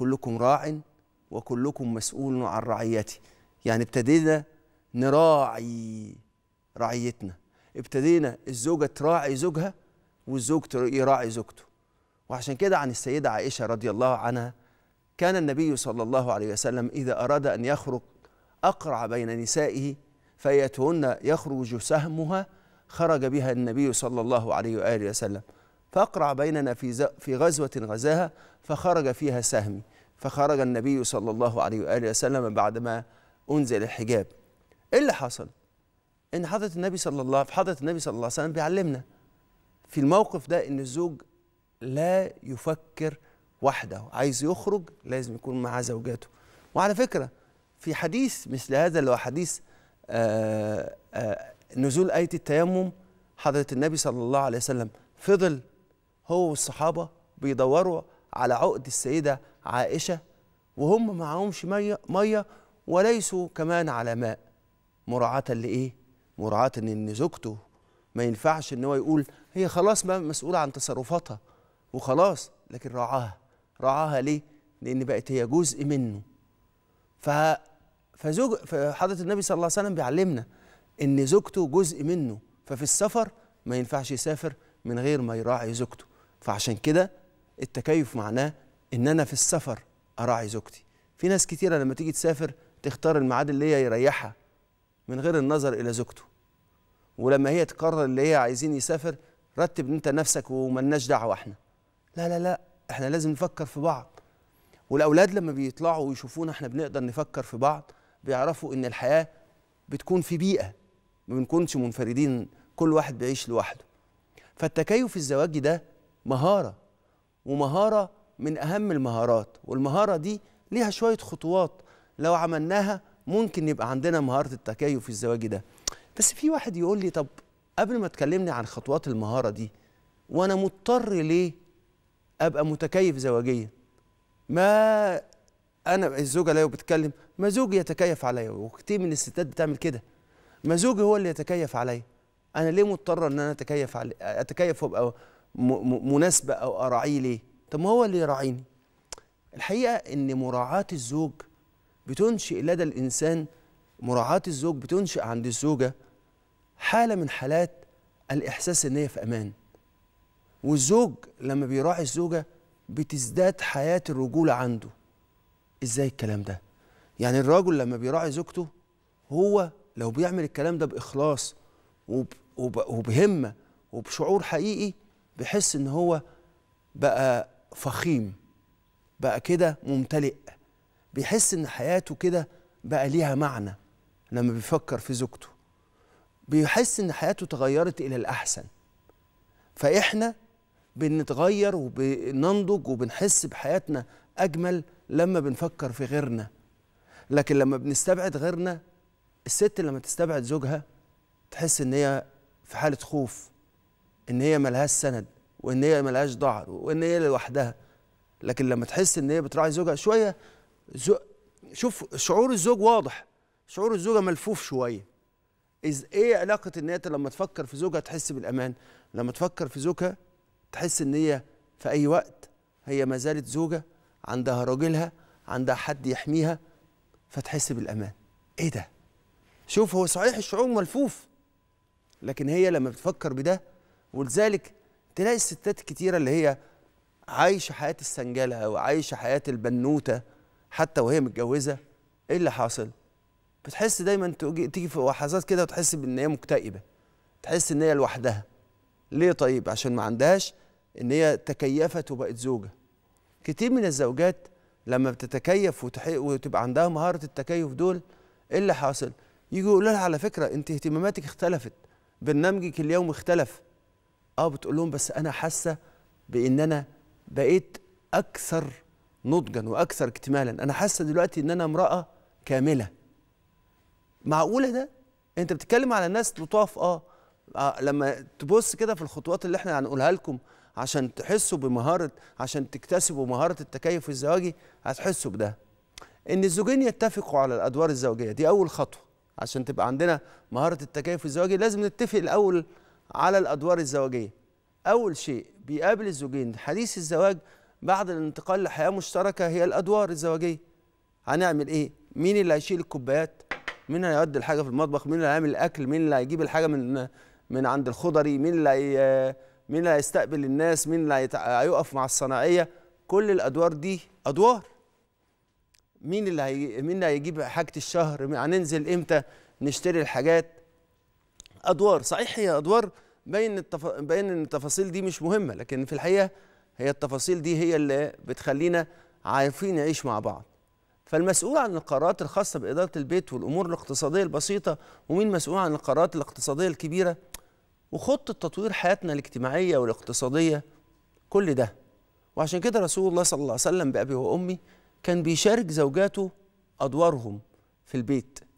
كلكم راع وكلكم مسؤول عن رعيته يعني ابتدينا نراعي رعيتنا ابتدينا الزوجة تراعي زوجها والزوج يراعي زوجته وعشان كده عن السيدة عائشة رضي الله عنها كان النبي صلى الله عليه وسلم إذا أراد أن يخرج أقرع بين نسائه فيتهن يخرج سهمها خرج بها النبي صلى الله عليه وآله وسلم فأقرع بيننا في, في غزوة غزاها فخرج فيها سهمي فخرج النبي صلى الله عليه وآله وسلم بعدما أنزل الحجاب إيه اللي حصل؟ إن حضرة النبي صلى الله في حضرة النبي صلى الله عليه وسلم بيعلمنا في الموقف ده إن الزوج لا يفكر وحده عايز يخرج لازم يكون مع زوجاته وعلى فكرة في حديث مثل هذا اللي هو حديث آآ آه، آآ آه، نزول آية التيمم حضرة النبي صلى الله عليه وسلم فضل هو والصحابة بيدوروا على عقد السيدة عائشة وهم معهمش مية, مية وليسوا كمان على ماء مراعاة لإيه؟ مراعاة إن زوجته ما ينفعش إن هو يقول هي خلاص ما مسؤولة عن تصرفاتها وخلاص لكن رعاها رعاها ليه؟ لأن بقت هي جزء منه ف فزوج فحضرة النبي صلى الله عليه وسلم بيعلمنا إن زوجته جزء منه ففي السفر ما ينفعش يسافر من غير ما يراعي زوجته فعشان كده التكيف معناه ان انا في السفر اراعي زوجتي في ناس كتيره لما تيجي تسافر تختار الميعاد اللي هي يريحها من غير النظر الى زوجته ولما هي تقرر اللي هي عايزين يسافر رتب انت نفسك وملناش دعوه احنا لا لا لا احنا لازم نفكر في بعض والاولاد لما بيطلعوا ويشوفونا احنا بنقدر نفكر في بعض بيعرفوا ان الحياه بتكون في بيئه ما بنكونش منفردين كل واحد بيعيش لوحده فالتكيف الزواجي ده مهارة ومهارة من أهم المهارات والمهارة دي ليها شوية خطوات لو عملناها ممكن يبقى عندنا مهارة التكيف في الزواج ده بس في واحد يقول لي طب قبل ما تكلمني عن خطوات المهارة دي وأنا مضطر ليه أبقى متكيف زواجيا ما أنا الزوجة لا بتكلم ما زوجي يتكيف عليا وكتير من الستات بتعمل كده ما زوجي هو اللي يتكيف عليا أنا ليه مضطرة إن أنا أتكيف علي أتكيف وأبقى مناسبه او اراعيه ليه طب ما هو اللي يراعيني الحقيقه ان مراعاه الزوج بتنشئ لدى الانسان مراعاه الزوج بتنشئ عند الزوجه حاله من حالات الاحساس ان هي في امان والزوج لما بيراعي الزوجه بتزداد حياه الرجوله عنده ازاي الكلام ده يعني الراجل لما بيراعي زوجته هو لو بيعمل الكلام ده باخلاص وب وب وبهمه وبشعور حقيقي بيحس ان هو بقى فخيم بقى كده ممتلئ بيحس ان حياته كده بقى ليها معنى لما بيفكر في زوجته بيحس ان حياته تغيرت الى الاحسن فاحنا بنتغير وبننضج وبنحس بحياتنا اجمل لما بنفكر في غيرنا لكن لما بنستبعد غيرنا الست لما تستبعد زوجها تحس ان هي في حاله خوف ان هي ملهاش سند وان هي ملهاش ظهر وان هي لوحدها لكن لما تحس ان هي بتراعي زوجها شويه زو شوف شعور الزوج واضح شعور الزوجه ملفوف شويه إذ ايه علاقه ان هي لما تفكر في زوجها تحس بالامان لما تفكر في زوجها تحس ان هي في اي وقت هي ما زالت زوجه عندها راجلها عندها حد يحميها فتحس بالامان ايه ده شوف هو صحيح الشعور ملفوف لكن هي لما بتفكر بده ولذلك تلاقي الستات كتيرة اللي هي عايشة حياة السنجلة وعايشة حياة البنوتة حتى وهي متجوزة إيه اللي حاصل؟ بتحس دايما تيجي في لحظات كده وتحس بإن هي مكتئبة تحس إن هي لوحدها ليه طيب؟ عشان ما عندهاش إن هي تكيفت وبقت زوجة كتير من الزوجات لما بتتكيف وتبقى عندها مهارة التكيف دول إيه اللي حاصل؟ يجي يقولوا لها على فكرة أنت اهتماماتك اختلفت برنامجك اليوم اختلف اه بتقول لهم بس انا حاسه بان انا بقيت اكثر نضجا واكثر اكتمالا انا حاسه دلوقتي ان انا امراه كامله معقوله ده انت بتتكلم على ناس لطاف آه،, اه لما تبص كده في الخطوات اللي احنا هنقولها لكم عشان تحسوا بمهاره عشان تكتسبوا مهاره التكيف الزواجي هتحسوا بده ان الزوجين يتفقوا على الادوار الزوجيه دي اول خطوه عشان تبقى عندنا مهاره التكيف الزواجي لازم نتفق الاول على الأدوار الزواجية أول شيء بيقابل الزوجين حديث الزواج بعد الانتقال لحياة مشتركة هي الأدوار الزواجية هنعمل إيه؟ مين اللي هيشيل الكوبايات؟ مين هيودي الحاجة في المطبخ؟ مين اللي هيعمل الأكل؟ مين اللي هيجيب الحاجة من من عند الخضري؟ مين اللي مين اللي هيستقبل الناس؟ مين اللي هيقف مع الصناعية؟ كل الأدوار دي أدوار مين اللي هي... مين اللي هيجيب حاجة الشهر؟ هننزل إمتى؟ نشتري الحاجات ادوار صحيح هي ادوار باين التف... باين ان التفاصيل دي مش مهمه لكن في الحقيقه هي التفاصيل دي هي اللي بتخلينا عارفين نعيش مع بعض فالمسؤول عن القرارات الخاصه باداره البيت والامور الاقتصاديه البسيطه ومين مسؤول عن القرارات الاقتصاديه الكبيره وخطه تطوير حياتنا الاجتماعيه والاقتصاديه كل ده وعشان كده رسول الله صلى الله عليه وسلم بابي وامي كان بيشارك زوجاته ادوارهم في البيت